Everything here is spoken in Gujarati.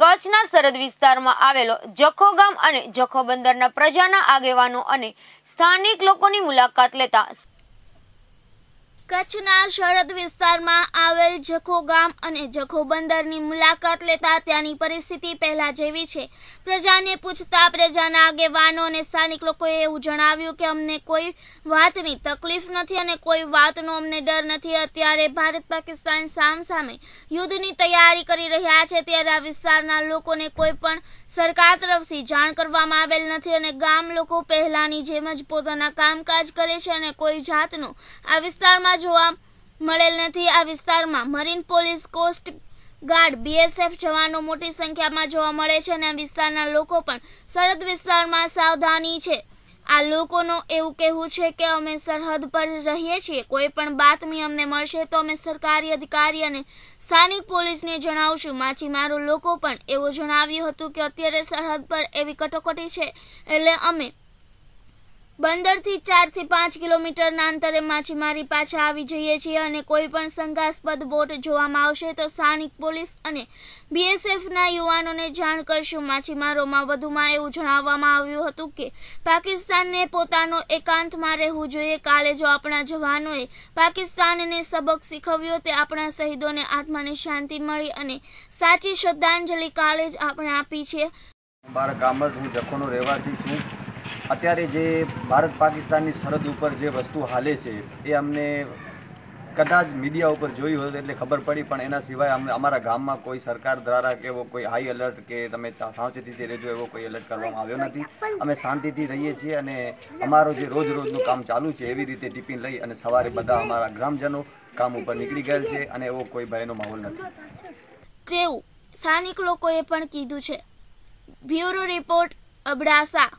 કચ્છના સરહદ વિસ્તારમાં આવેલો જખો ગામ અને જખો બંદરના પ્રજાના આગેવાનો અને સ્થાનિક લોકોની મુલાકાત લેતા કચ્છના સરહદ વિસ્તારમાં આવેલ જખો ગામ અને જખો બંદરની મુલાકાત લેતા ત્યાંની પરિસ્થિતિ પહેલા જેવી છે પ્રજાને પૂછતા પ્રજાના આગેવાનો અને સ્થાનિક લોકોએ એવું જણાવ્યું કે અમને કોઈ વાતની તકલીફ નથી અને કોઈ વાતનો અમને ડર નથી અત્યારે ભારત પાકિસ્તાન સામ સામે યુદ્ધની તૈયારી કરી રહ્યા છે ત્યારે આ વિસ્તારના લોકોને કોઈ પણ સરકાર તરફથી જાણ કરવામાં આવેલ નથી અને ગામ લોકો પહેલાની જેમ જ પોતાના કામકાજ કરે છે અને કોઈ જાતનું આ વિસ્તારમાં જોવા મળેલ નથી આ વિસ્તારમાં marine police coast guard BSF જવાનો મોટી સંખ્યામાં જોવા મળે છે અને વિસ્તારના લોકો પણ સરહદ વિસ્તારમાં સાવધાની છે આ લોકોનો એવું કહેવું છે કે અમે સરહદ પર રહીએ છીએ કોઈ પણ બાતમી અમને મળશે તો અમે સરકારી અધિકારી અને સ્થાનિક પોલીસને જણાવશું માછીમારો લોકો પણ એવું જણાવ્યું હતું કે અત્યારે સરહદ પર એવી કટોકટી છે એટલે અમે બંદરથી ચારથી પાંચ કિલોમીટરના અંતરે માછીમારી પાછા આવી જઈએ છીએ અને કોઈ પણ શંકાસ્પદ બોટ જોવામાં આવશે તો સ્થાનિક પોલીસ અને બીએસએફના યુવાનોને જાણ કરશું માછીમારોમાં વધુમાં એવું જણાવવામાં આવ્યું હતું કે પાકિસ્તાનને પોતાનો એકાંતમાં રહેવું જોઈએ કાલે જો આપણા જવાનોએ પાકિસ્તાનને સબક શીખવ્યો તે આપણા શહીદોને આત્માને શાંતિ મળી અને સાચી શ્રદ્ધાંજલિ કાલે જ આપણે આપી છે મારા કામર હું જખોનો રહેવાસી છું અત્યારે જે ભારત પાકિસ્તાનની સરહદ ઉપર જે વસ્તુ હાલે છે એ અમને કદાચ મીડિયા ઉપર જોયું હોત એટલે ખબર પડી પણ એના સિવાય અમે અમારા ગામમાં કોઈ સરકાર દ્વારા કે એવો કોઈ હાઈ અલર્ટ કે તમે સાવચેતીથી રહેજો એવો કોઈ એલર્ટ કરવામાં આવ્યો નથી અમે શાંતિથી રહીએ છીએ અને અમારો જે રોજ રોજનું કામ ચાલુ છે એવી રીતે ટિફિન લઈ અને સવારે બધા અમારા ગ્રામજનો કામ ઉપર નીકળી ગયેલ છે અને એવો કોઈ ભયનો માહોલ નથી તેવું સ્થાનિક લોકોએ પણ કીધું છે બ્યુરો રિપોર્ટ અબડાસા